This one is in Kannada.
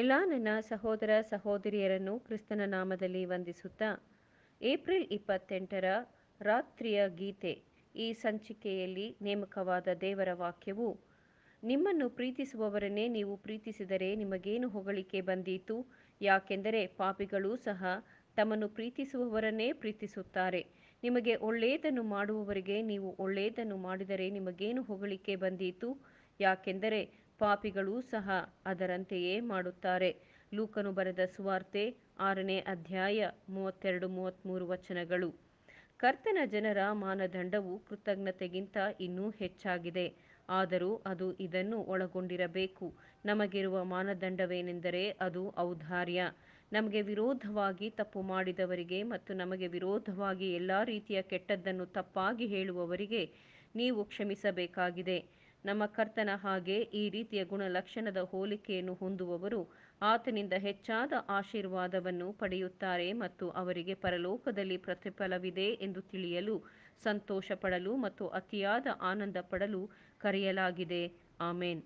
ಎಲ್ಲ ನನ್ನ ಸಹೋದರ ಸಹೋದರಿಯರನ್ನು ಕ್ರಿಸ್ತನ ನಾಮದಲ್ಲಿ ವಂದಿಸುತ್ತಾ ಏಪ್ರಿಲ್ ಇಪ್ಪತ್ತೆಂಟರ ರಾತ್ರಿಯ ಗೀತೆ ಈ ಸಂಚಿಕೆಯಲ್ಲಿ ನೇಮಕವಾದ ದೇವರ ವಾಕ್ಯವು ನಿಮ್ಮನ್ನು ಪ್ರೀತಿಸುವವರನ್ನೇ ನೀವು ಪ್ರೀತಿಸಿದರೆ ನಿಮಗೇನು ಹೊಗಳಿಕೆ ಬಂದೀತು ಯಾಕೆಂದರೆ ಪಾಪಿಗಳೂ ಸಹ ತಮ್ಮನ್ನು ಪ್ರೀತಿಸುವವರನ್ನೇ ಪ್ರೀತಿಸುತ್ತಾರೆ ನಿಮಗೆ ಒಳ್ಳೆಯದನ್ನು ಮಾಡುವವರಿಗೆ ನೀವು ಒಳ್ಳೆಯದನ್ನು ಮಾಡಿದರೆ ನಿಮಗೇನು ಹೊಗಳಿಕೆ ಬಂದೀತು ಯಾಕೆಂದರೆ ಪಾಪಿಗಳೂ ಸಹ ಅದರಂತೆಯೇ ಮಾಡುತ್ತಾರೆ ಲೂಕನು ಬರೆದ ಸುವಾರ್ತೆ ಆರನೇ ಅಧ್ಯಾಯ ಮೂವತ್ತೆರಡು ಮೂವತ್ತ್ಮೂರು ವಚನಗಳು ಕರ್ತನ ಜನರ ಮಾನದಂಡವು ಕೃತಜ್ಞತೆಗಿಂತ ಇನ್ನೂ ಹೆಚ್ಚಾಗಿದೆ ಆದರೂ ಅದು ಇದನ್ನು ಒಳಗೊಂಡಿರಬೇಕು ನಮಗಿರುವ ಮಾನದಂಡವೇನೆಂದರೆ ಅದು ಔದಾರ್ಯ ನಮಗೆ ವಿರೋಧವಾಗಿ ತಪ್ಪು ಮಾಡಿದವರಿಗೆ ಮತ್ತು ನಮಗೆ ವಿರೋಧವಾಗಿ ಎಲ್ಲ ರೀತಿಯ ಕೆಟ್ಟದ್ದನ್ನು ತಪ್ಪಾಗಿ ಹೇಳುವವರಿಗೆ ನೀವು ಕ್ಷಮಿಸಬೇಕಾಗಿದೆ ನಮ್ಮ ಕರ್ತನ ಹಾಗೆ ಈ ರೀತಿಯ ಗುಣಲಕ್ಷಣದ ಹೋಲಿಕೆಯನ್ನು ಹೊಂದುವವರು ಆತನಿಂದ ಹೆಚ್ಚಾದ ಆಶೀರ್ವಾದವನ್ನು ಪಡೆಯುತ್ತಾರೆ ಮತ್ತು ಅವರಿಗೆ ಪರಲೋಕದಲ್ಲಿ ಪ್ರತಿಫಲವಿದೆ ಎಂದು ತಿಳಿಯಲು ಸಂತೋಷ ಪಡಲು ಮತ್ತು ಅತಿಯಾದ ಆನಂದ ಪಡಲು ಕರೆಯಲಾಗಿದೆ ಆಮೇನ್